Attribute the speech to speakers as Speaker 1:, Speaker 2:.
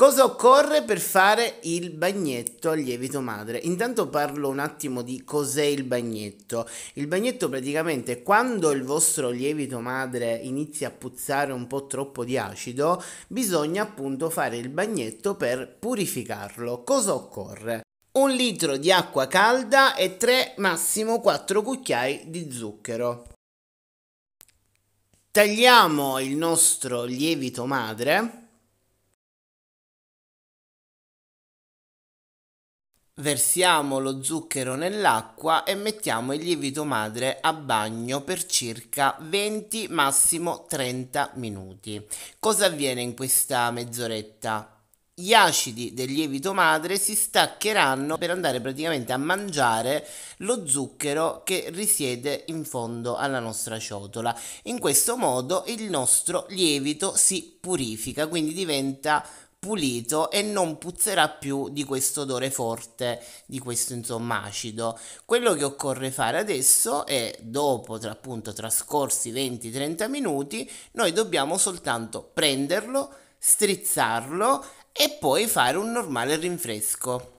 Speaker 1: Cosa occorre per fare il bagnetto al lievito madre? Intanto parlo un attimo di cos'è il bagnetto. Il bagnetto praticamente è quando il vostro lievito madre inizia a puzzare un po' troppo di acido, bisogna appunto fare il bagnetto per purificarlo. Cosa occorre? Un litro di acqua calda e 3 massimo 4 cucchiai di zucchero. Tagliamo il nostro lievito madre
Speaker 2: Versiamo lo
Speaker 1: zucchero nell'acqua e mettiamo il lievito madre a bagno per circa 20 massimo 30 minuti. Cosa avviene in questa mezz'oretta? gli acidi del lievito madre si staccheranno per andare praticamente a mangiare lo zucchero che risiede in fondo alla nostra ciotola. In questo modo il nostro lievito si purifica, quindi diventa pulito e non puzzerà più di questo odore forte, di questo insomma acido. Quello che occorre fare adesso è dopo tra, appunto trascorsi 20-30 minuti noi dobbiamo soltanto prenderlo, strizzarlo e poi fare un normale rinfresco.